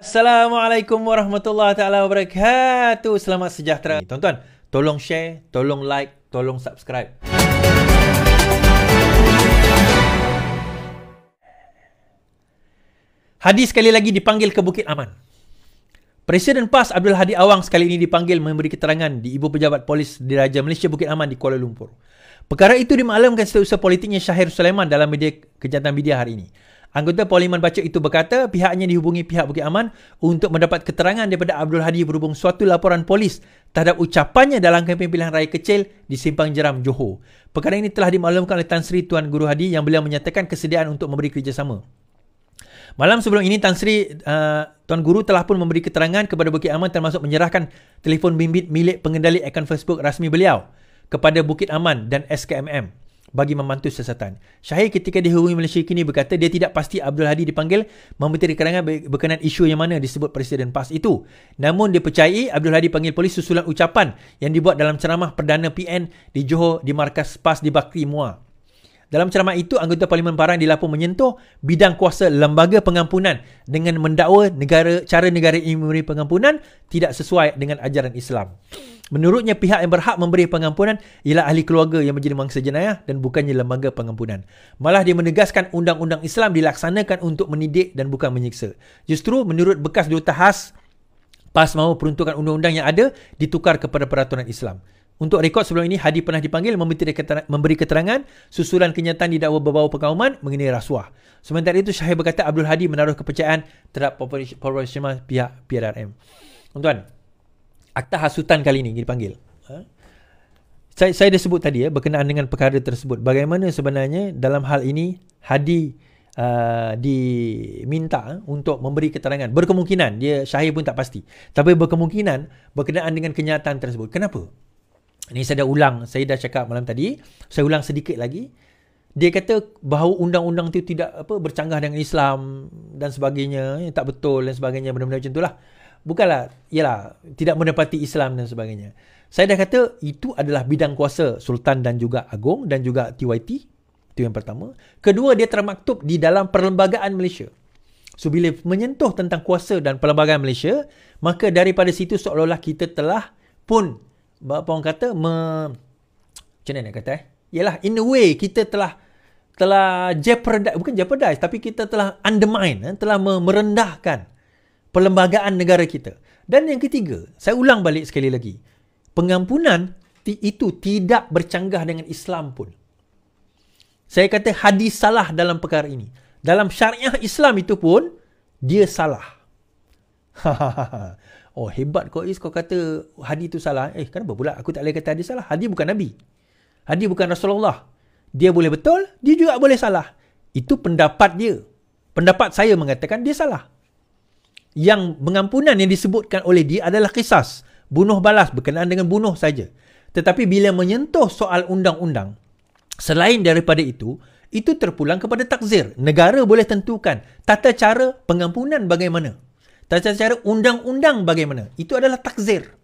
Assalamualaikum warahmatullahi taala wabarakatuh. Selamat sejahtera. Tuan-tuan, tolong share, tolong like, tolong subscribe. Hadi sekali lagi dipanggil ke Bukit Aman. Presiden PAS Abdul Hadi Awang sekali ini dipanggil memberi keterangan di Ibu Pejabat Polis Diraja Malaysia Bukit Aman di Kuala Lumpur. Perkara itu dimaklumkan setiausaha politiknya Syahir Sulaiman dalam media kejantan media hari ini. Anggota Parlimen Bacok itu berkata pihaknya dihubungi pihak Bukit Aman untuk mendapat keterangan daripada Abdul Hadi berhubung suatu laporan polis terhadap ucapannya dalam kempen pilihan raya kecil di Simpang Jeram, Johor. Perkara ini telah dimaklumkan oleh Tan Sri Tuan Guru Hadi yang beliau menyatakan kesediaan untuk memberi kerjasama. Malam sebelum ini, Tan Sri uh, Tuan Guru telah pun memberi keterangan kepada Bukit Aman termasuk menyerahkan telefon bimbit milik pengendali akaun Facebook rasmi beliau kepada Bukit Aman dan SKMM bagi memantau siasatan. Syahir ketika dihubungi Malaysia kini berkata dia tidak pasti Abdul Hadi dipanggil memberi keterangan berkenaan isu yang mana disebut Presiden PAS itu. Namun dia percayai Abdul Hadi panggil polis susulan ucapan yang dibuat dalam ceramah Perdana PN di Johor di markas PAS di Bakri Mua. Dalam ceramah itu, anggota Parlimen Barang dilapor menyentuh bidang kuasa lembaga pengampunan dengan mendakwa negara, cara negara ini memberi pengampunan tidak sesuai dengan ajaran Islam. Menurutnya pihak yang berhak memberi pengampunan ialah ahli keluarga yang menjadi mangsa jenayah dan bukannya lembaga pengampunan. Malah dia menegaskan undang-undang Islam dilaksanakan untuk menidik dan bukan menyiksa. Justru menurut bekas Duta Has, PAS mahu peruntukan undang-undang yang ada ditukar kepada peraturan Islam. Untuk rekod sebelum ini, Hadi pernah dipanggil memberi keterangan susulan kenyataan didakwa berbau pengauman mengenai rasuah. Sementara itu, Syahir berkata Abdul Hadi menaruh kepercayaan terhadap proporsional pihak PRRM. Tuan-tuan, atas hasutan kali ini dipanggil. Ha? Saya saya dah sebut tadi ya berkenaan dengan perkara tersebut. Bagaimana sebenarnya dalam hal ini Hadi Uh, diminta ha, untuk memberi keterangan berkemungkinan dia Syahir pun tak pasti tapi berkemungkinan berkenaan dengan kenyataan tersebut kenapa ini saya dah ulang saya dah cakap malam tadi saya ulang sedikit lagi dia kata bahawa undang-undang itu tidak apa bercanggah dengan Islam dan sebagainya ya, tak betul dan sebagainya benda-benda macam itulah bukanlah ialah tidak menepati Islam dan sebagainya. Saya dah kata itu adalah bidang kuasa sultan dan juga agong dan juga TYT. Itu yang pertama. Kedua dia termaktub di dalam perlembagaan Malaysia. So bila menyentuh tentang kuasa dan perlembagaan Malaysia, maka daripada situ seolah-olah kita telah pun apa orang kata me macam mana nak kata eh? Yalah in a way kita telah telah jeopardize bukan jeopardize tapi kita telah undermine eh? telah merendahkan perlembagaan negara kita. Dan yang ketiga, saya ulang balik sekali lagi. Pengampunan itu tidak bercanggah dengan Islam pun. Saya kata hadis salah dalam perkara ini. Dalam syariah Islam itu pun, dia salah. oh hebat kau Is, kau kata hadis itu salah. Eh kenapa pula aku tak boleh kata hadis salah? Hadis bukan Nabi. Hadis bukan Rasulullah. Dia boleh betul, dia juga boleh salah. Itu pendapat dia. Pendapat saya mengatakan dia salah yang pengampunan yang disebutkan oleh dia adalah kisas. Bunuh balas berkenaan dengan bunuh saja. Tetapi bila menyentuh soal undang-undang, selain daripada itu, itu terpulang kepada takzir. Negara boleh tentukan tata cara pengampunan bagaimana. Tata cara undang-undang bagaimana. Itu adalah takzir.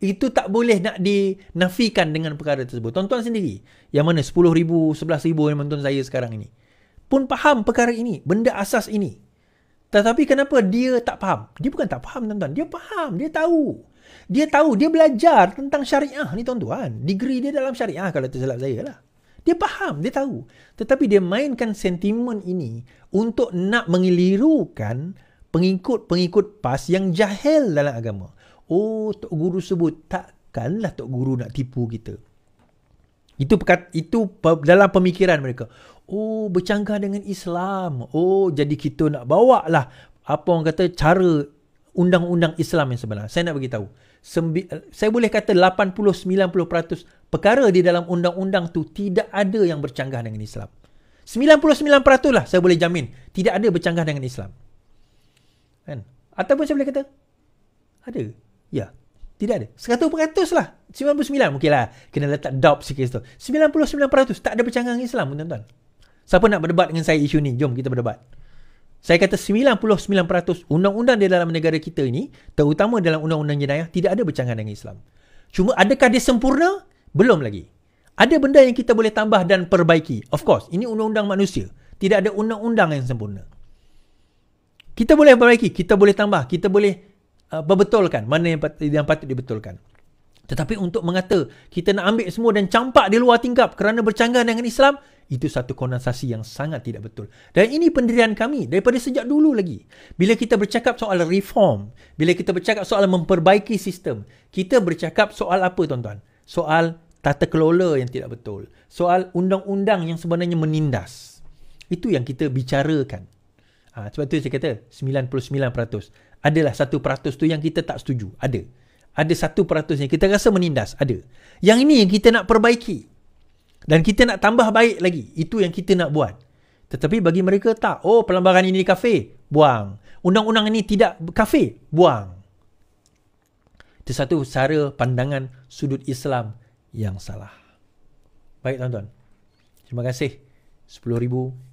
Itu tak boleh nak dinafikan dengan perkara tersebut. Tuan-tuan sendiri, yang mana 10,000, 11,000 yang menonton saya sekarang ini, pun faham perkara ini, benda asas ini. Tetapi kenapa dia tak faham? Dia bukan tak faham tuan-tuan. Dia faham. Dia tahu. Dia tahu. Dia belajar tentang syariah ni tuan-tuan. Degree dia dalam syariah kalau tersilap saya lah. Dia faham. Dia tahu. Tetapi dia mainkan sentimen ini untuk nak mengelirukan pengikut-pengikut PAS yang jahil dalam agama. Oh, Tok Guru sebut takkanlah Tok Guru nak tipu kita. Itu pekat itu dalam pemikiran mereka. Oh, bercanggah dengan Islam. Oh, jadi kita nak bawa lah apa orang kata cara undang-undang Islam yang sebenar. Saya nak bagi tahu. Sembi, eh, saya boleh kata 80-90% perkara di dalam undang-undang tu tidak ada yang bercanggah dengan Islam. 99% lah saya boleh jamin tidak ada bercanggah dengan Islam. Kan? Ataupun saya boleh kata ada. Ya, tidak ada. 100% lah. 99 mungkin lah. Kena letak doubt sikit tu. 99% tak ada pencanggang Islam pun tuan-tuan. Siapa nak berdebat dengan saya isu ni? Jom kita berdebat. Saya kata 99% undang-undang di dalam negara kita ini, terutama dalam undang-undang jenayah, tidak ada bercanggah dengan Islam. Cuma adakah dia sempurna? Belum lagi. Ada benda yang kita boleh tambah dan perbaiki. Of course, ini undang-undang manusia. Tidak ada undang-undang yang sempurna. Kita boleh perbaiki, kita boleh tambah, kita boleh Uh, berbetulkan mana yang patut, yang patut dibetulkan. Tetapi untuk mengata kita nak ambil semua dan campak di luar tingkap kerana bercanggah dengan Islam, itu satu konsensasi yang sangat tidak betul. Dan ini pendirian kami daripada sejak dulu lagi. Bila kita bercakap soal reform, bila kita bercakap soal memperbaiki sistem, kita bercakap soal apa tuan-tuan? Soal tata kelola yang tidak betul. Soal undang-undang yang sebenarnya menindas. Itu yang kita bicarakan. Ha, sebab tu saya kata 99% adalah satu peratus tu yang kita tak setuju. Ada. Ada satu peratus yang kita rasa menindas. Ada. Yang ini yang kita nak perbaiki. Dan kita nak tambah baik lagi. Itu yang kita nak buat. Tetapi bagi mereka tak. Oh, pelambaran ini di kafe. Buang. Undang-undang ini tidak kafe. Buang. Itu satu cara pandangan sudut Islam yang salah. Baik, tuan-tuan. Terima kasih. 10,000